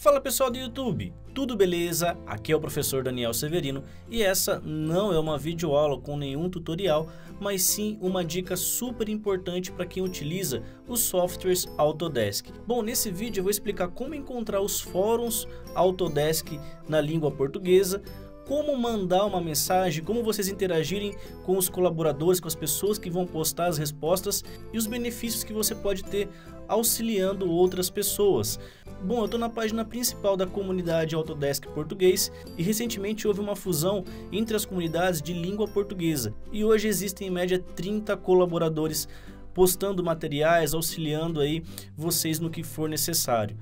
Fala pessoal do YouTube, tudo beleza? Aqui é o professor Daniel Severino e essa não é uma videoaula com nenhum tutorial, mas sim uma dica super importante para quem utiliza os softwares Autodesk. Bom, nesse vídeo eu vou explicar como encontrar os fóruns Autodesk na língua portuguesa, como mandar uma mensagem, como vocês interagirem com os colaboradores, com as pessoas que vão postar as respostas e os benefícios que você pode ter auxiliando outras pessoas. Bom, eu estou na página principal da comunidade Autodesk Português e recentemente houve uma fusão entre as comunidades de língua portuguesa e hoje existem em média 30 colaboradores postando materiais, auxiliando aí vocês no que for necessário.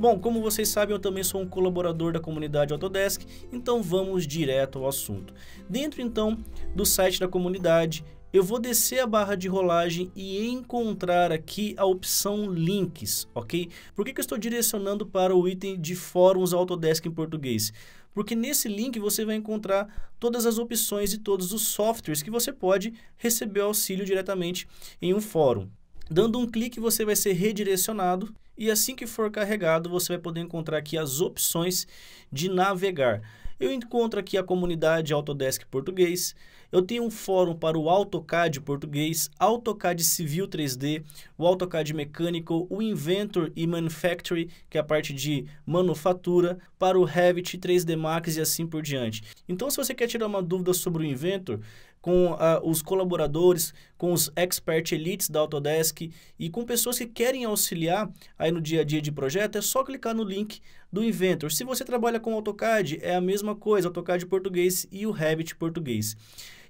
Bom, como vocês sabem, eu também sou um colaborador da comunidade Autodesk, então vamos direto ao assunto. Dentro então do site da comunidade, eu vou descer a barra de rolagem e encontrar aqui a opção links, ok? Por que, que eu estou direcionando para o item de fóruns Autodesk em português? Porque nesse link você vai encontrar todas as opções e todos os softwares que você pode receber auxílio diretamente em um fórum. Dando um clique, você vai ser redirecionado e assim que for carregado, você vai poder encontrar aqui as opções de navegar. Eu encontro aqui a comunidade Autodesk Português, eu tenho um fórum para o AutoCAD português, AutoCAD Civil 3D, o AutoCAD Mecânico, o Inventor e Manufacturing, que é a parte de manufatura, para o Revit 3D Max e assim por diante. Então, se você quer tirar uma dúvida sobre o Inventor, com ah, os colaboradores, com os expert elites da Autodesk e com pessoas que querem auxiliar aí no dia a dia de projeto, é só clicar no link do Inventor. Se você trabalha com AutoCAD, é a mesma coisa, AutoCAD português e o Revit português.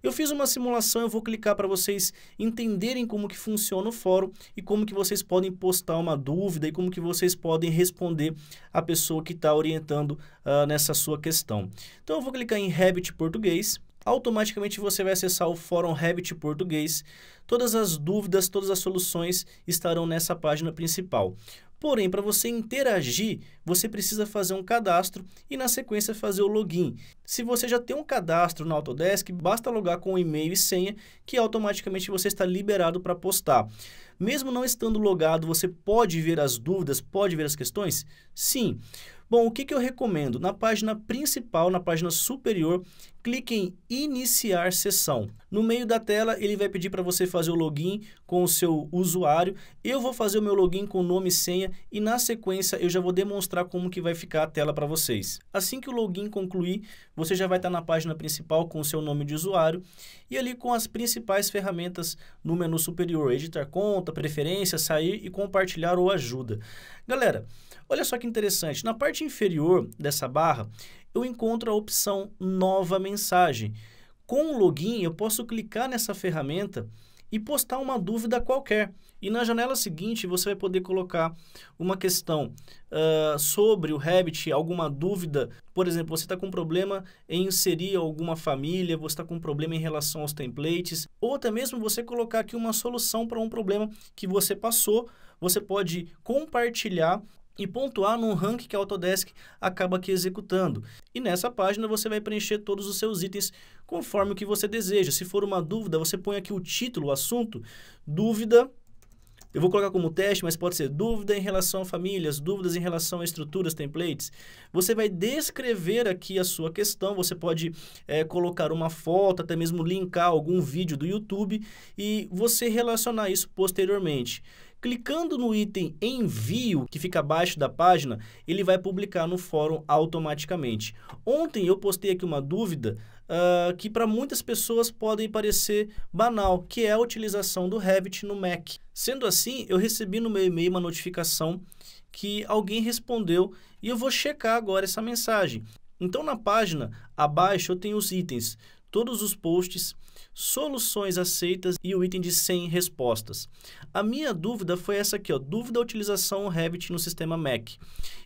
Eu fiz uma simulação, eu vou clicar para vocês entenderem como que funciona o fórum e como que vocês podem postar uma dúvida e como que vocês podem responder a pessoa que está orientando uh, nessa sua questão. Então eu vou clicar em Revit português automaticamente você vai acessar o Fórum Revit Português. Todas as dúvidas, todas as soluções estarão nessa página principal. Porém, para você interagir, você precisa fazer um cadastro e, na sequência, fazer o login. Se você já tem um cadastro na Autodesk, basta logar com e-mail e senha, que automaticamente você está liberado para postar. Mesmo não estando logado, você pode ver as dúvidas, pode ver as questões? Sim. Bom, o que, que eu recomendo? Na página principal, na página superior, clique em iniciar sessão. No meio da tela, ele vai pedir para você fazer o login com o seu usuário. Eu vou fazer o meu login com nome e senha e na sequência eu já vou demonstrar como que vai ficar a tela para vocês. Assim que o login concluir, você já vai estar tá na página principal com o seu nome de usuário e ali com as principais ferramentas no menu superior, editar conta, preferência, sair e compartilhar ou ajuda. Galera, olha só que interessante, na parte inferior dessa barra, eu encontro a opção Nova Mensagem. Com o login, eu posso clicar nessa ferramenta e postar uma dúvida qualquer. E na janela seguinte, você vai poder colocar uma questão uh, sobre o habit alguma dúvida. Por exemplo, você está com problema em inserir alguma família, você está com problema em relação aos templates, ou até mesmo você colocar aqui uma solução para um problema que você passou. Você pode compartilhar e pontuar num rank que a Autodesk acaba aqui executando. E nessa página você vai preencher todos os seus itens conforme o que você deseja. Se for uma dúvida, você põe aqui o título, o assunto, dúvida eu vou colocar como teste, mas pode ser dúvida em relação a famílias, dúvidas em relação a estruturas, templates. Você vai descrever aqui a sua questão, você pode é, colocar uma foto, até mesmo linkar algum vídeo do YouTube e você relacionar isso posteriormente. Clicando no item envio, que fica abaixo da página, ele vai publicar no fórum automaticamente. Ontem eu postei aqui uma dúvida uh, que para muitas pessoas pode parecer banal, que é a utilização do Revit no Mac. Sendo assim, eu recebi no meu e-mail uma notificação que alguém respondeu e eu vou checar agora essa mensagem. Então, na página abaixo eu tenho os itens todos os posts, soluções aceitas e o item de 100 respostas. A minha dúvida foi essa aqui, ó, dúvida é utilização Revit no sistema Mac.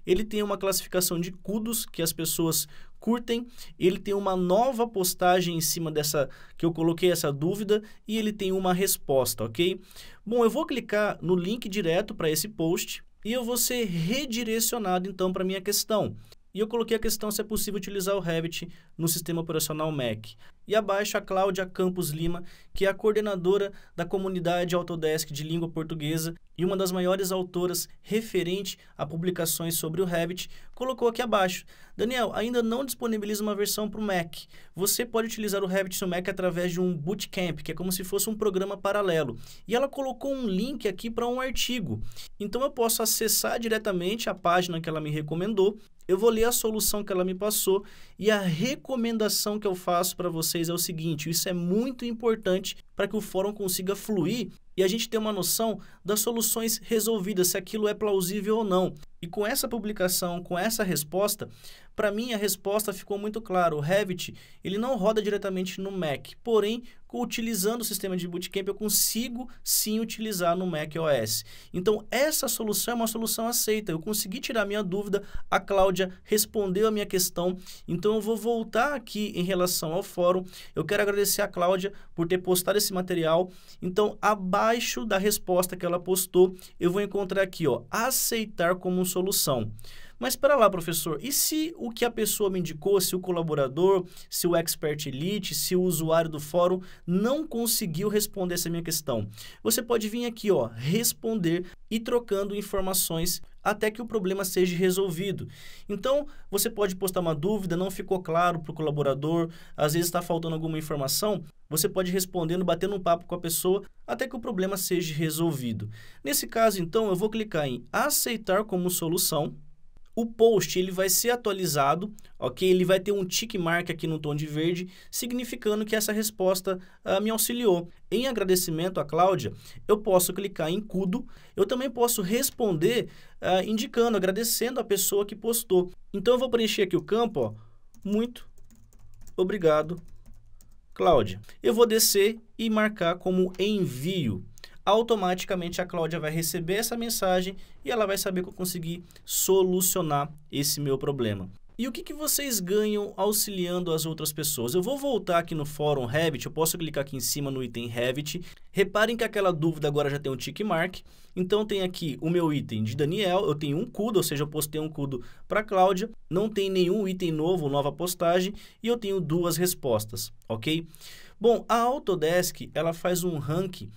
Ele tem uma classificação de CUDOS que as pessoas curtem, ele tem uma nova postagem em cima dessa que eu coloquei essa dúvida e ele tem uma resposta, OK? Bom, eu vou clicar no link direto para esse post e eu vou ser redirecionado então para minha questão. E eu coloquei a questão se é possível utilizar o Revit no sistema operacional Mac. E abaixo a Cláudia Campos Lima, que é a coordenadora da comunidade Autodesk de língua portuguesa e uma das maiores autoras referente a publicações sobre o Revit, colocou aqui abaixo. Daniel, ainda não disponibiliza uma versão para o Mac. Você pode utilizar o Revit no Mac através de um bootcamp, que é como se fosse um programa paralelo. E ela colocou um link aqui para um artigo. Então eu posso acessar diretamente a página que ela me recomendou, eu vou ler a solução que ela me passou e a recomendação que eu faço para você vocês é o seguinte: isso é muito importante para que o fórum consiga fluir e a gente ter uma noção das soluções resolvidas, se aquilo é plausível ou não. E com essa publicação, com essa resposta, para mim a resposta ficou muito clara. O Revit, ele não roda diretamente no Mac, porém, utilizando o sistema de Bootcamp, eu consigo sim utilizar no Mac OS. Então, essa solução é uma solução aceita. Eu consegui tirar minha dúvida, a Cláudia respondeu a minha questão. Então, eu vou voltar aqui em relação ao fórum. Eu quero agradecer a Cláudia por ter postado esse material. Então, abaixo da resposta que ela postou, eu vou encontrar aqui, ó, aceitar como solução. Mas espera lá, professor, e se o que a pessoa me indicou, se o colaborador, se o expert elite, se o usuário do fórum não conseguiu responder essa minha questão? Você pode vir aqui, ó, responder e trocando informações até que o problema seja resolvido. Então, você pode postar uma dúvida, não ficou claro para o colaborador, às vezes está faltando alguma informação, você pode ir respondendo, batendo um papo com a pessoa, até que o problema seja resolvido. Nesse caso, então, eu vou clicar em aceitar como solução, o post ele vai ser atualizado, ok? Ele vai ter um tick mark aqui no tom de verde, significando que essa resposta ah, me auxiliou. Em agradecimento à Cláudia, eu posso clicar em CUDO, eu também posso responder ah, indicando, agradecendo a pessoa que postou. Então eu vou preencher aqui o campo, ó, muito obrigado, Cláudia. Eu vou descer e marcar como envio automaticamente a Cláudia vai receber essa mensagem e ela vai saber que eu consegui solucionar esse meu problema. E o que, que vocês ganham auxiliando as outras pessoas? Eu vou voltar aqui no fórum Revit, eu posso clicar aqui em cima no item Revit. Reparem que aquela dúvida agora já tem um tick mark. Então tem aqui o meu item de Daniel, eu tenho um CUDO, ou seja, eu postei um CUDO para Cláudia. Não tem nenhum item novo, nova postagem, e eu tenho duas respostas, ok? Bom, a Autodesk, ela faz um ranking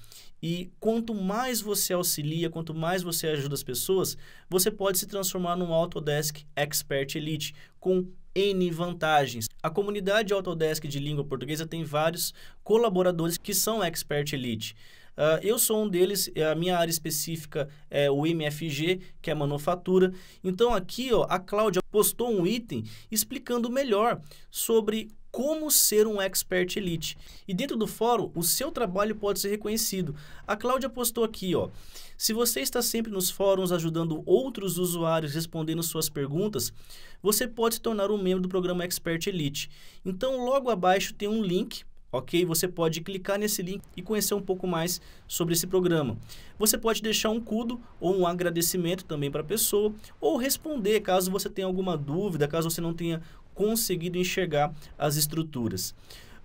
e quanto mais você auxilia, quanto mais você ajuda as pessoas, você pode se transformar num Autodesk Expert Elite com N vantagens. A comunidade Autodesk de língua portuguesa tem vários colaboradores que são Expert Elite. Uh, eu sou um deles, a minha área específica é o MFG, que é manufatura. Então aqui ó, a Cláudia postou um item explicando melhor sobre como ser um expert elite. E dentro do fórum, o seu trabalho pode ser reconhecido. A Cláudia postou aqui, ó. Se você está sempre nos fóruns ajudando outros usuários respondendo suas perguntas, você pode se tornar um membro do programa Expert Elite. Então, logo abaixo tem um link ok? Você pode clicar nesse link e conhecer um pouco mais sobre esse programa. Você pode deixar um cudo ou um agradecimento também para a pessoa, ou responder caso você tenha alguma dúvida, caso você não tenha conseguido enxergar as estruturas.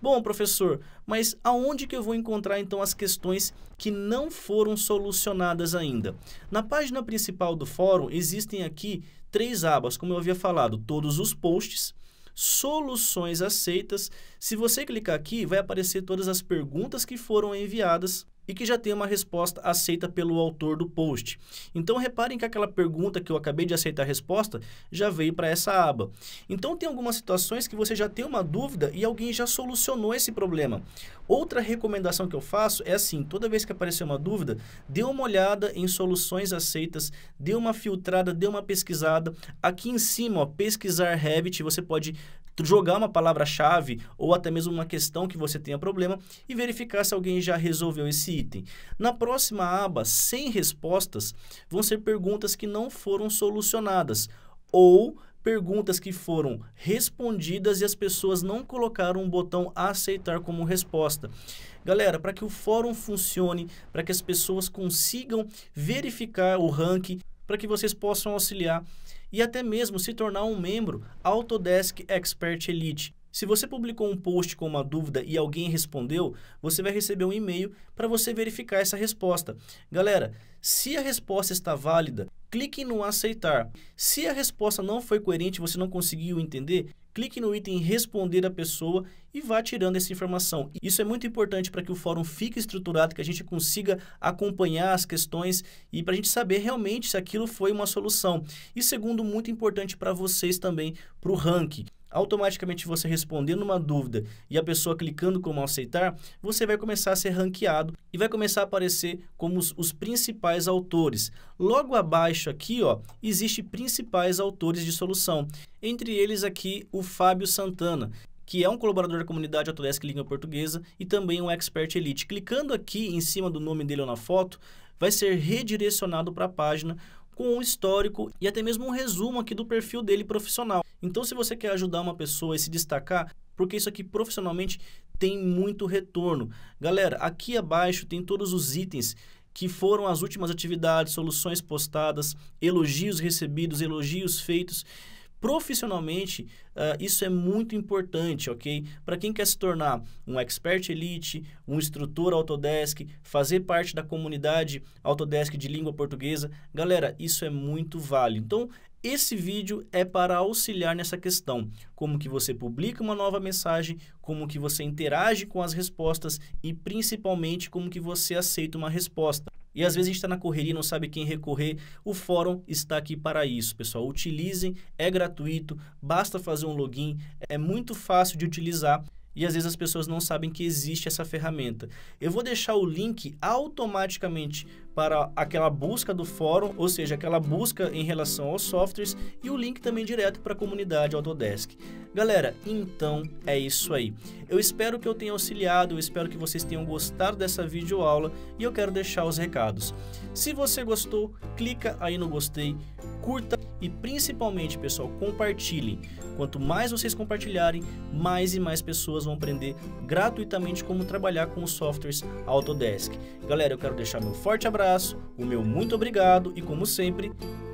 Bom, professor, mas aonde que eu vou encontrar então as questões que não foram solucionadas ainda? Na página principal do fórum existem aqui três abas, como eu havia falado, todos os posts, soluções aceitas. Se você clicar aqui, vai aparecer todas as perguntas que foram enviadas e que já tem uma resposta aceita pelo autor do post. Então reparem que aquela pergunta que eu acabei de aceitar a resposta já veio para essa aba. Então tem algumas situações que você já tem uma dúvida e alguém já solucionou esse problema. Outra recomendação que eu faço é assim, toda vez que aparecer uma dúvida, dê uma olhada em soluções aceitas, dê uma filtrada, dê uma pesquisada. Aqui em cima, ó, pesquisar Revit, você pode jogar uma palavra-chave ou até mesmo uma questão que você tenha problema e verificar se alguém já resolveu esse item. Na próxima aba, sem respostas, vão ser perguntas que não foram solucionadas ou perguntas que foram respondidas e as pessoas não colocaram o um botão aceitar como resposta. Galera, para que o fórum funcione, para que as pessoas consigam verificar o ranking, para que vocês possam auxiliar e até mesmo se tornar um membro Autodesk Expert Elite. Se você publicou um post com uma dúvida e alguém respondeu, você vai receber um e-mail para você verificar essa resposta. Galera, se a resposta está válida, clique no aceitar. Se a resposta não foi coerente, você não conseguiu entender, clique no item responder a pessoa e vá tirando essa informação. Isso é muito importante para que o fórum fique estruturado, que a gente consiga acompanhar as questões e para a gente saber realmente se aquilo foi uma solução. E segundo, muito importante para vocês também, para o ranking automaticamente você respondendo uma dúvida e a pessoa clicando como aceitar, você vai começar a ser ranqueado e vai começar a aparecer como os, os, principais autores. Logo abaixo aqui, ó, existe principais autores de solução. Entre eles aqui o Fábio Santana, que é um colaborador da comunidade Autodesk Língua Portuguesa e também um expert elite. Clicando aqui em cima do nome dele ou na foto, vai ser redirecionado para a página com um histórico e até mesmo um resumo aqui do perfil dele profissional. Então, se você quer ajudar uma pessoa e se destacar, porque isso aqui profissionalmente tem muito retorno. Galera, aqui abaixo tem todos os itens que foram as últimas atividades, soluções postadas, elogios recebidos, elogios feitos. Profissionalmente, uh, isso é muito importante, ok? Para quem quer se tornar um expert elite, um instrutor Autodesk, fazer parte da comunidade Autodesk de língua portuguesa, galera, isso é muito válido. Então, esse vídeo é para auxiliar nessa questão, como que você publica uma nova mensagem, como que você interage com as respostas e principalmente como que você aceita uma resposta. E às vezes a gente está na correria e não sabe quem recorrer. O fórum está aqui para isso, pessoal. Utilizem, é gratuito, basta fazer um login, é muito fácil de utilizar e às vezes as pessoas não sabem que existe essa ferramenta. Eu vou deixar o link automaticamente para aquela busca do fórum, ou seja, aquela busca em relação aos softwares e o link também direto para a comunidade Autodesk. Galera, então é isso aí. Eu espero que eu tenha auxiliado, eu espero que vocês tenham gostado dessa videoaula e eu quero deixar os recados. Se você gostou, clica aí no gostei, curta e principalmente, pessoal, compartilhem. Quanto mais vocês compartilharem, mais e mais pessoas vão aprender gratuitamente como trabalhar com os softwares Autodesk. Galera, eu quero deixar meu forte abraço abraço, o meu muito obrigado e, como sempre,